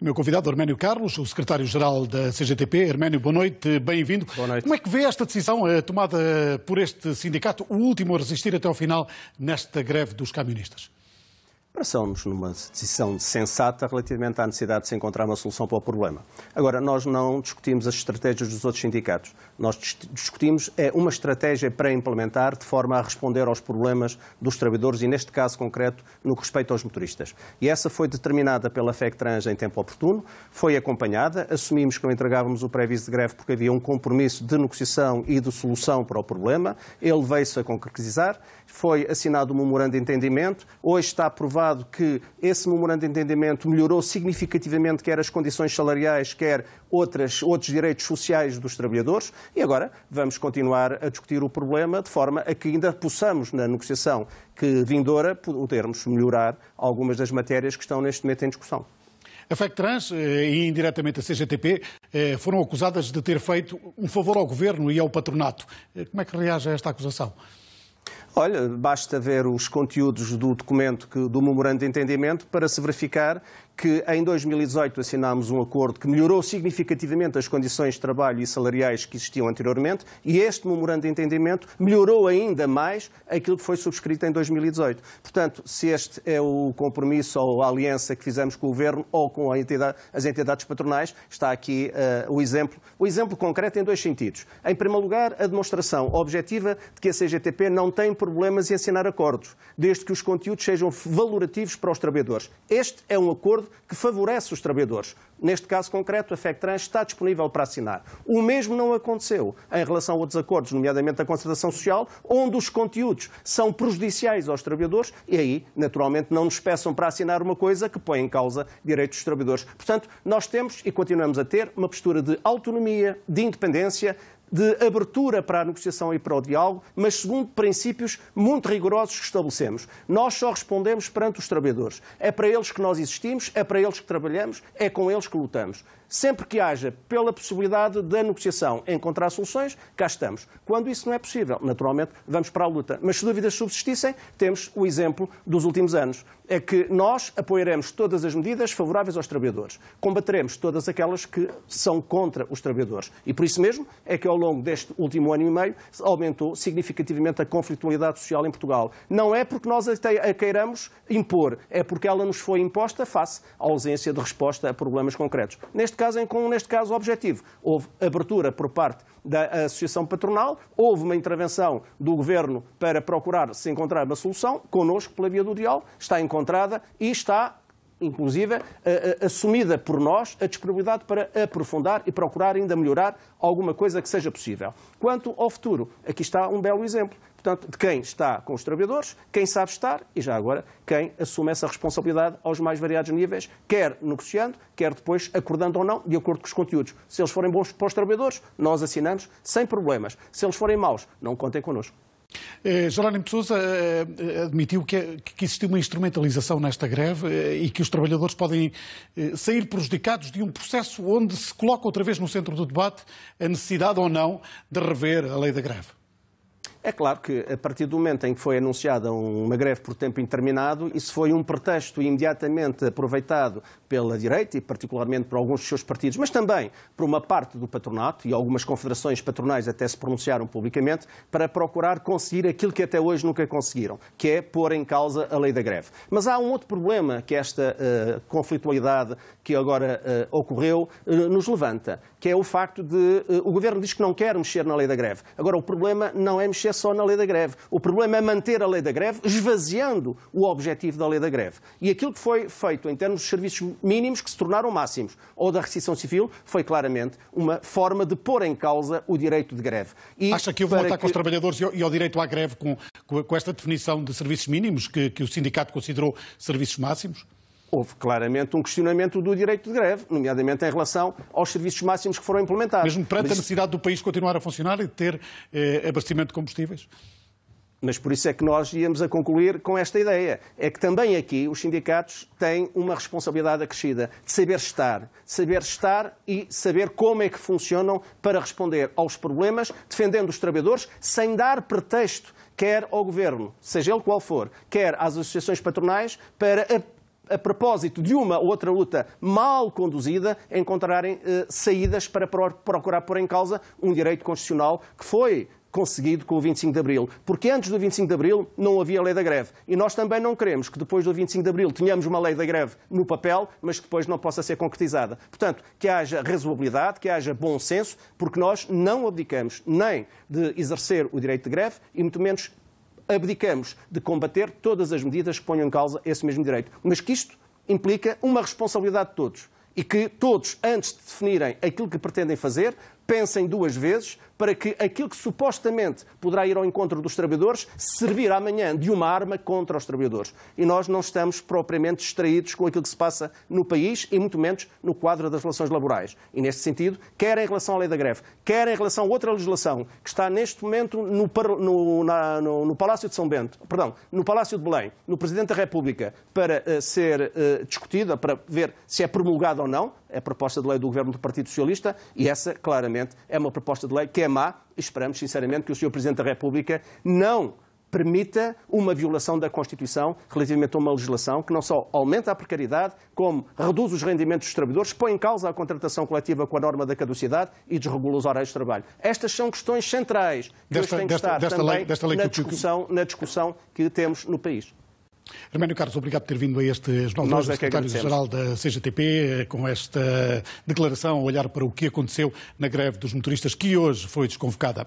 O meu convidado, Arménio Carlos, o secretário-geral da CGTP. Arménio, boa noite, bem-vindo. Boa noite. Como é que vê esta decisão eh, tomada por este sindicato, o último a resistir até ao final nesta greve dos camionistas? estamos numa decisão sensata relativamente à necessidade de se encontrar uma solução para o problema. Agora, nós não discutimos as estratégias dos outros sindicatos. Nós discutimos é uma estratégia para implementar de forma a responder aos problemas dos trabalhadores e, neste caso concreto, no que respeita aos motoristas. E essa foi determinada pela FEC Trans em tempo oportuno, foi acompanhada, assumimos que não entregávamos o pré préviso de greve porque havia um compromisso de negociação e de solução para o problema, ele veio-se a concretizar, foi assinado um memorando de entendimento, hoje está aprovado que esse memorando de entendimento melhorou significativamente quer as condições salariais, quer outras, outros direitos sociais dos trabalhadores. E agora vamos continuar a discutir o problema de forma a que ainda possamos, na negociação que vindoura, podermos melhorar algumas das matérias que estão neste momento em discussão. A FECTRANS eh, e indiretamente a CGTP eh, foram acusadas de ter feito um favor ao governo e ao patronato. Eh, como é que reage a esta acusação? Olha, basta ver os conteúdos do documento, que, do memorando de entendimento, para se verificar que em 2018 assinámos um acordo que melhorou significativamente as condições de trabalho e salariais que existiam anteriormente e este memorando de entendimento melhorou ainda mais aquilo que foi subscrito em 2018. Portanto, se este é o compromisso ou a aliança que fizemos com o Governo ou com entidade, as entidades patronais, está aqui uh, o exemplo. O exemplo concreto em dois sentidos. Em primeiro lugar, a demonstração objetiva de que a CGTP não tem problemas e assinar acordos, desde que os conteúdos sejam valorativos para os trabalhadores. Este é um acordo que favorece os trabalhadores. Neste caso concreto, a FECTRANS está disponível para assinar. O mesmo não aconteceu em relação a outros acordos, nomeadamente a concertação social, onde os conteúdos são prejudiciais aos trabalhadores e aí, naturalmente, não nos peçam para assinar uma coisa que põe em causa direitos dos trabalhadores. Portanto, nós temos e continuamos a ter uma postura de autonomia, de independência, de abertura para a negociação e para o diálogo, mas segundo princípios muito rigorosos que estabelecemos. Nós só respondemos perante os trabalhadores. É para eles que nós existimos, é para eles que trabalhamos, é com eles que lutamos. Sempre que haja pela possibilidade da negociação encontrar soluções, cá estamos. Quando isso não é possível, naturalmente, vamos para a luta. Mas se dúvidas subsistissem, temos o exemplo dos últimos anos. É que nós apoiaremos todas as medidas favoráveis aos trabalhadores. Combateremos todas aquelas que são contra os trabalhadores. E por isso mesmo é que ao longo deste último ano e meio, aumentou significativamente a conflitualidade social em Portugal. Não é porque nós a queiramos impor, é porque ela nos foi imposta face à ausência de resposta a problemas concretos. Neste caso, com neste caso objetivo, houve abertura por parte da Associação Patronal, houve uma intervenção do Governo para procurar se encontrar uma solução, connosco, pela via do diálogo, está encontrada e está inclusive, assumida por nós a disponibilidade para aprofundar e procurar ainda melhorar alguma coisa que seja possível. Quanto ao futuro, aqui está um belo exemplo. Portanto, de quem está com os trabalhadores, quem sabe estar e, já agora, quem assume essa responsabilidade aos mais variados níveis, quer negociando, quer depois acordando ou não, de acordo com os conteúdos. Se eles forem bons para os trabalhadores, nós assinamos sem problemas. Se eles forem maus, não contem connosco. Eh, Jerónimo de Sousa eh, eh, admitiu que, que existiu uma instrumentalização nesta greve e que os trabalhadores podem sair prejudicados de um processo onde se coloca outra vez no centro do debate a necessidade ou não de rever a lei da greve. É claro que, a partir do momento em que foi anunciada uma greve por tempo interminado, isso foi um pretexto imediatamente aproveitado pela direita e, particularmente, por alguns dos seus partidos, mas também por uma parte do patronato e algumas confederações patronais até se pronunciaram publicamente para procurar conseguir aquilo que até hoje nunca conseguiram, que é pôr em causa a lei da greve. Mas há um outro problema que esta uh, conflitualidade que agora uh, ocorreu uh, nos levanta, que é o facto de o governo diz que não quer mexer na lei da greve. Agora, o problema não é mexer é só na lei da greve. O problema é manter a lei da greve, esvaziando o objetivo da lei da greve. E aquilo que foi feito em termos de serviços mínimos que se tornaram máximos, ou da restrição civil, foi claramente uma forma de pôr em causa o direito de greve. E Acha que eu vou voltar que... os trabalhadores e ao direito à greve com, com esta definição de serviços mínimos que, que o sindicato considerou serviços máximos? houve claramente um questionamento do direito de greve, nomeadamente em relação aos serviços máximos que foram implementados. Mesmo perante Mas... a necessidade do país continuar a funcionar e ter eh, abastecimento de combustíveis? Mas por isso é que nós íamos a concluir com esta ideia. É que também aqui os sindicatos têm uma responsabilidade acrescida de saber estar, saber estar e saber como é que funcionam para responder aos problemas, defendendo os trabalhadores, sem dar pretexto quer ao governo, seja ele qual for, quer às associações patronais, para a propósito de uma ou outra luta mal conduzida, encontrarem eh, saídas para procurar pôr em causa um direito constitucional que foi conseguido com o 25 de Abril. Porque antes do 25 de Abril não havia lei da greve. E nós também não queremos que depois do 25 de Abril tenhamos uma lei da greve no papel, mas que depois não possa ser concretizada. Portanto, que haja razoabilidade, que haja bom senso, porque nós não abdicamos nem de exercer o direito de greve e muito menos abdicamos de combater todas as medidas que ponham em causa esse mesmo direito. Mas que isto implica uma responsabilidade de todos e que todos, antes de definirem aquilo que pretendem fazer, pensem duas vezes para que aquilo que supostamente poderá ir ao encontro dos trabalhadores servir amanhã de uma arma contra os trabalhadores. E nós não estamos propriamente distraídos com aquilo que se passa no país e muito menos no quadro das relações laborais. E neste sentido, quer em relação à lei da greve, quer em relação a outra legislação que está neste momento no, no, na, no, no Palácio de São Bento, perdão, no Palácio de Belém, no Presidente da República, para uh, ser uh, discutida, para ver se é promulgada ou não, é a proposta de lei do Governo do Partido Socialista, e essa claramente sinceramente, é uma proposta de lei que é má. Esperamos, sinceramente, que o Sr. Presidente da República não permita uma violação da Constituição relativamente a uma legislação que não só aumenta a precariedade, como reduz os rendimentos dos trabalhadores, põe em causa a contratação coletiva com a norma da caducidade e desregula os horários de trabalho. Estas são questões centrais que desta, hoje têm que desta, estar desta também lei, lei na, discussão, que... na discussão que temos no país. Herménio Carlos, obrigado por ter vindo a este Jornal Nós do é secretário-geral da CGTP, eh, com esta declaração, olhar para o que aconteceu na greve dos motoristas, que hoje foi desconvocada.